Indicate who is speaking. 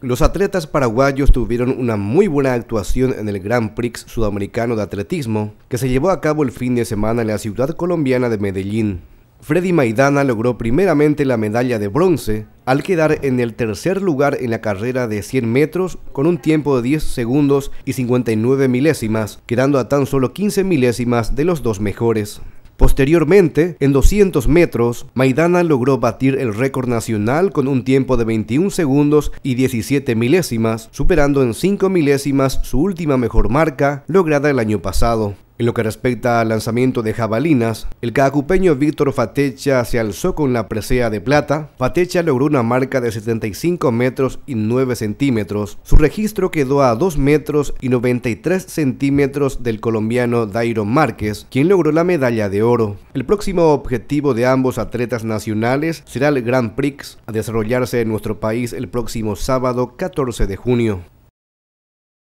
Speaker 1: Los atletas paraguayos tuvieron una muy buena actuación en el Grand Prix Sudamericano de Atletismo, que se llevó a cabo el fin de semana en la ciudad colombiana de Medellín. Freddy Maidana logró primeramente la medalla de bronce al quedar en el tercer lugar en la carrera de 100 metros con un tiempo de 10 segundos y 59 milésimas, quedando a tan solo 15 milésimas de los dos mejores. Posteriormente, en 200 metros, Maidana logró batir el récord nacional con un tiempo de 21 segundos y 17 milésimas, superando en 5 milésimas su última mejor marca lograda el año pasado. En lo que respecta al lanzamiento de jabalinas, el cacupeño Víctor Fatecha se alzó con la presea de plata. Fatecha logró una marca de 75 metros y 9 centímetros. Su registro quedó a 2 metros y 93 centímetros del colombiano Dairo Márquez, quien logró la medalla de oro. El próximo objetivo de ambos atletas nacionales será el Grand Prix, a desarrollarse en nuestro país el próximo sábado 14 de junio.